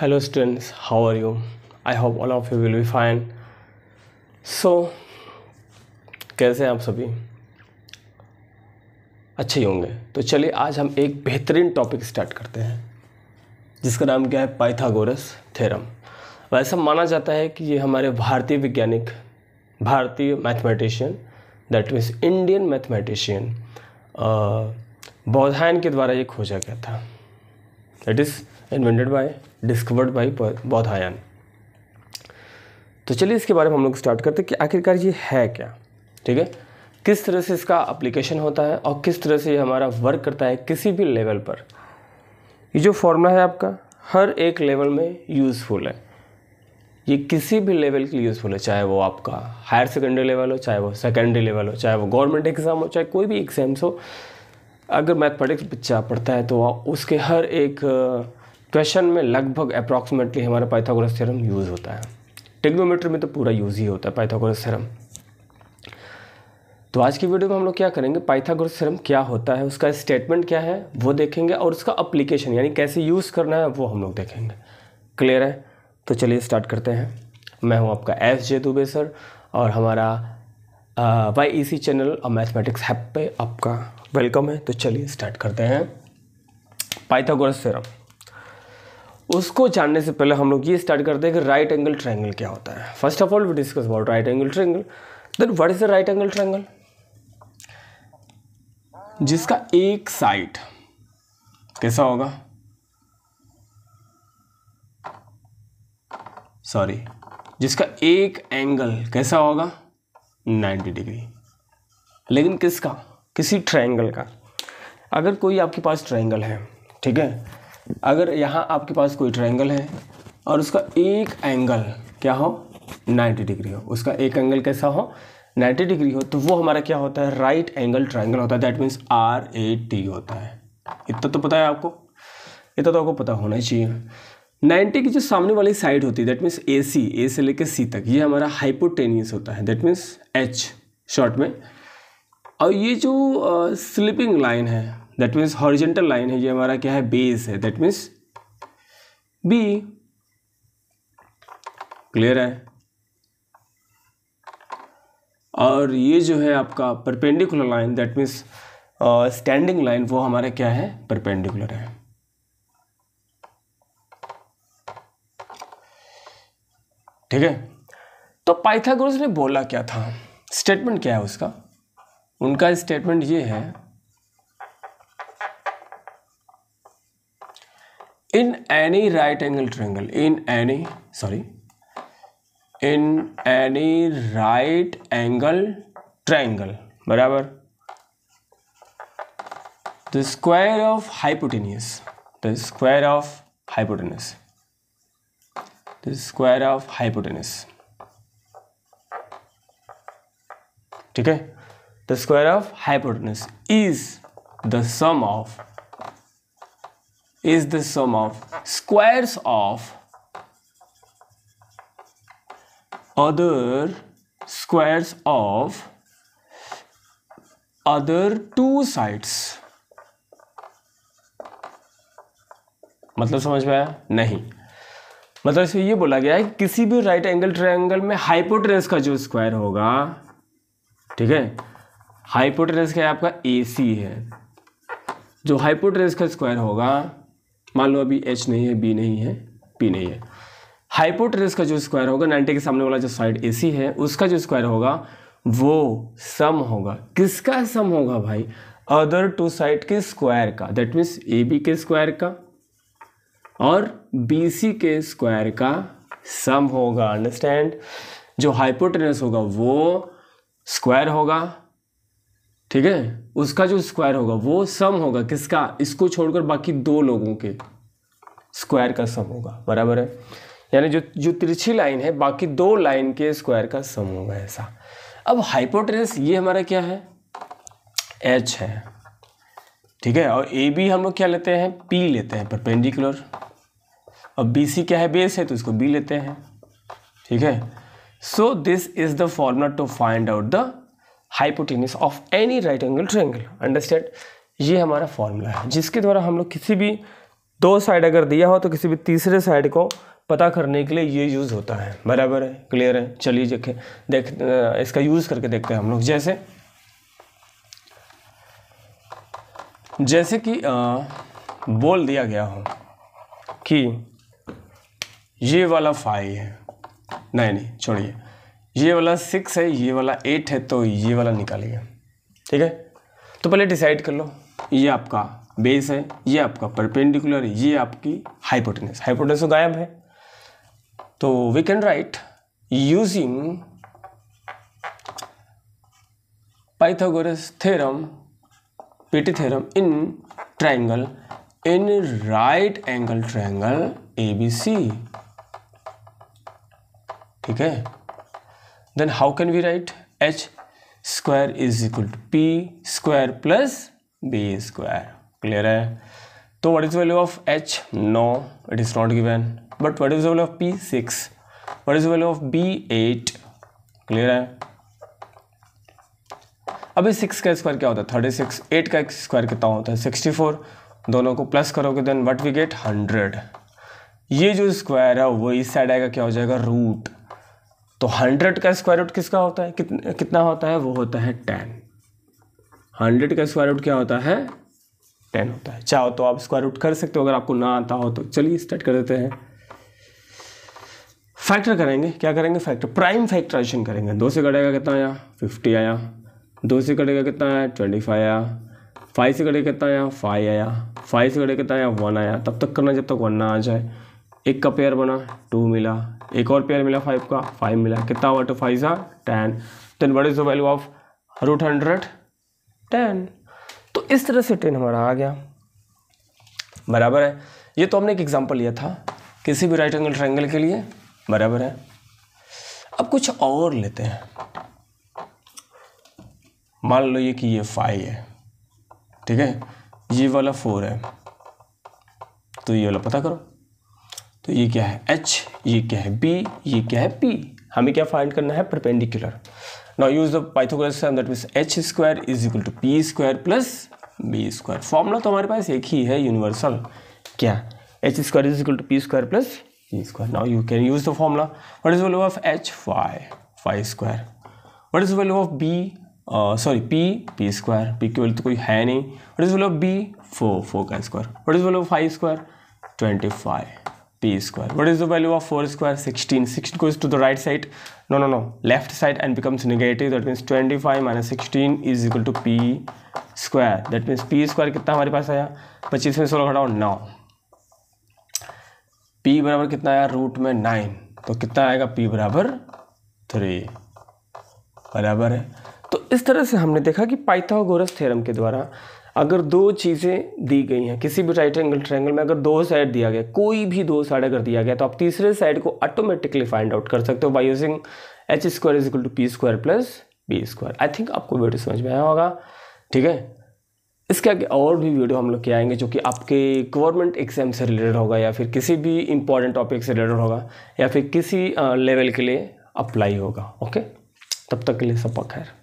hello students how are you I hope all of you will be fine so कैसे हैं आप सभी अच्छे ही होंगे तो चलिए आज हम एक बेहतरीन टॉपिक स्टार्ट करते हैं जिसका नाम क्या है पाइथागोरस थ्योरम वैसा माना जाता है कि ये हमारे भारतीय वैज्ञानिक भारतीय mathematician that means Indian mathematician Baudhayana के द्वारा ये खोजा गया था that is invented by discovered by Baudhayana तो चलिए इसके बारे में हम लोग स्टार्ट करते हैं कि आखिरकार ये है क्या ठीक है किस तरह से इसका अप्लीकेशन होता है और किस तरह से ये हमारा वर्क करता है किसी भी लेवल पर ये जो फॉर्मूला है आपका हर एक लेवल में यूज़फुल है ये किसी भी लेवल के लिए यूज़फुल है चाहे वो आपका हायर सेकेंडरी लेवल हो चाहे वो सेकेंडरी लेवल हो चाहे वो गवर्नमेंट एग्ज़ाम हो चाहे कोई भी एग्ज़ाम्स हो अगर मैथमेटिक्स बच्चा पढ़ता है तो उसके हर एक क्वेश्चन में लगभग अप्रॉक्सीमेटली हमारा पाइथागोरस थ्योरम यूज़ होता है टिग्नोमीटर में तो पूरा यूज़ ही होता है पाइथागोरस थ्योरम तो आज की वीडियो में हम लोग क्या करेंगे पाइथागोरस थ्योरम क्या होता है उसका स्टेटमेंट क्या है वो देखेंगे और उसका अप्लीकेशन यानी कैसे यूज़ करना है वो हम लोग देखेंगे क्लियर है तो चलिए स्टार्ट करते हैं मैं हूँ आपका एस जे दुबे सर और हमारा वाई ई सी चैनल और मैथमेटिक्स हैप पे आपका वेलकम है तो चलिए स्टार्ट करते हैं पाइथागोरस थ्योरम उसको जानने से पहले हम लोग ये स्टार्ट करते हैं कि राइट एंगल ट्रायंगल क्या होता है first of all we discuss about right angle triangle then what is the right angle triangle जिसका एक साइड कैसा होगा सॉरी जिसका एक एंगल कैसा होगा 90 डिग्री लेकिन किसका किसी ट्रायंगल का अगर कोई आपके पास ट्रायंगल है ठीक है अगर यहाँ आपके पास कोई ट्रायंगल है और उसका एक एंगल क्या हो 90 डिग्री हो उसका एक एंगल कैसा हो 90 डिग्री हो तो वो हमारा क्या होता है राइट एंगल ट्राइंगल होता है that means R A T होता है इतना तो पता है आपको इतना तो आपको पता होना चाहिए 90 की जो सामने वाली साइड होती है दैट मीन्स ए सी ए से लेकर सी तक ये हमारा हाइपोटेनियस होता है दैट मीन्स एच शॉर्ट में और ये जो स्लिपिंग लाइन है दैट मीन्स हॉरिजेंटल लाइन है ये हमारा क्या है बेस है दैट मीन्स बी क्लियर है और ये जो है आपका perpendicular line that means standing line वो हमारा क्या है परपेंडिकुलर है ठीक है तो पाइथागोरस ने बोला क्या था स्टेटमेंट क्या है उसका उनका स्टेटमेंट ये है in any right angle triangle in any sorry in any right angle triangle बराबर the square of hypotenuse the square of hypotenuse this is square of ठीक है the square of hypotenuse is the sum of is the sum of squares of other squares of other two sides मतलब समझ में आया नहीं मतलब इसमें ये बोला गया है किसी भी राइट एंगल ट्रायंगल में हाइपोटेनस का जो स्क्वायर होगा ठीक है हाइपोटेनस का आपका ए सी है जो हाइपोटेनस का स्क्वायर होगा मान लो अभी एच नहीं है बी नहीं है पी नहीं है हाइपोटेनस का जो स्क्वायर होगा नाइनटी के सामने वाला जो साइड ए सी है उसका जो स्क्वायर होगा वो सम होगा किसका सम होगा भाई अदर टू साइड के स्क्वायर का दैट मीन्स ए बी के स्क्वायर का और बी के स्क्वायर का सम होगा अंडरस्टैंड जो हाइपोटेनस होगा वो स्क्वायर होगा ठीक है उसका जो स्क्वायर होगा वो सम होगा किसका इसको छोड़कर बाकी दो लोगों के स्क्वायर का सम होगा बराबर है यानी जो जो तिरछी लाइन है बाकी दो लाइन के स्क्वायर का सम होगा ऐसा अब हाइपोटेनस ये हमारा क्या है एच है ठीक है और ए बी हम लोग क्या लेते हैं पी लेते हैं परपेंडिकुलर अब बी सी क्या है बेस है तो इसको बी लेते हैं ठीक है so this is the formula to find out the hypotenuse of any right angle triangle understand ये हमारा फॉर्मूला है जिसके द्वारा हम लोग किसी भी दो साइड अगर दिया हो तो किसी भी तीसरे साइड को पता करने के लिए ये यूज़ होता है बराबर है क्लियर है चलिए देखें देख इसका यूज़ करके देखते हैं हम लोग जैसे जैसे कि आ, बोल दिया गया हो कि ये वाला फाइव है नहीं नहीं छोड़िए ये वाला सिक्स है ये वाला एट है तो ये वाला निकालिए ठीक है तो पहले डिसाइड कर लो ये आपका बेस है ये आपका परपेंडिकुलर ये आपकी हाइपोटेनस तो हाइपोटेनस गायब है तो we can write using Pythagoras theorem PT theorem in triangle in right angle triangle ABC ठीक है then how can we write H square is equal to P square plus B square clear है तो what is value of H no it is not given but what is value of P six what is value of B eight clear है अभी six का square क्या होता है thirty six eight का square कितना होता है सिक्सटी फोर दोनों को प्लस करोगे then what we get hundred ये जो स्क्वायर है वो इस साइड आएगा क्या हो जाएगा रूट तो हंड्रेड का स्क्वायर रूट किसका होता है कितना होता है वो होता है टेन हंड्रेड का स्क्वायर रूट क्या होता है टेन होता है चाहो तो आप स्क्वायर रूट कर सकते हो अगर आपको ना आता हो तो चलिए स्टार्ट कर देते हैं फैक्टर करेंगे क्या करेंगे फैक्टर प्राइम फैक्टराइजेशन करेंगे दो से कटेगा कितना आया फिफ्टी आया दो से कटेगा कितना आया ट्वेंटी फाइव आया फाइव से कटेगा कितना आया फाइव आया फाइव से कटेगा कितना आया वन आया तब तक करना जब तक वन ना आ जाए एक का पेयर बना टू मिला एक और पेयर मिला फाइव का फाइव मिला कितना हुआ टू फाइव सा ten ten what is the value of root hundred ten तो इस तरह से टेन हमारा आ गया बराबर है ये तो हमने एक एग्जाम्पल लिया था किसी भी राइट एंगल ट्रायंगल के लिए बराबर है अब कुछ और लेते हैं मान लो ये कि ये फाइव है ठीक है ये वाला फोर है तो ये वाला पता करो तो ये क्या है एच ये क्या है बी ये क्या है पी हमें क्या फाइंड करना है perpendicular now use the Pythagoras theorem that means H square is equal to P square plus B square formula तो हमारे पास एक ही है यूनिवर्सल क्या H square is equal to P square plus B square now you can use the formula what is value of H why five square what is value of B sorry P P square P की वैल्यू तो कोई है नहीं what is value of B four four का square what is value of five square twenty five P square what is the value of four square sixteen sixty goes to the right side no no no left side and becomes negative that means twenty five minus sixteen is equal to P square that means P square कितना हमारे पास आया पच्चीस में सोलह घटाओ नौ P बराबर कितना आया रूट में नाइन तो कितना आएगा पी बराबर थ्री बराबर है तो इस तरह से हमने देखा कि पाइथागोरस थ्योरम के द्वारा अगर दो चीज़ें दी गई हैं किसी भी राइट एंगल ट्रायंगल में अगर दो साइड दिया गया कोई भी दो साइड अगर दिया गया तो आप तीसरे साइड को ऑटोमेटिकली फाइंड आउट कर सकते हो by using H square is equal to P square plus B square I think आपको वीडियो समझ में आया होगा ठीक है इसके आगे और भी वीडियो हम लोग के आएंगे जो कि आपके गवर्नमेंट एग्जाम से रिलेटेड होगा या फिर किसी भी इंपॉर्टेंट टॉपिक से रिलेटेड होगा या फिर किसी लेवल के लिए अप्लाई होगा ओके तब तक के लिए सब खैर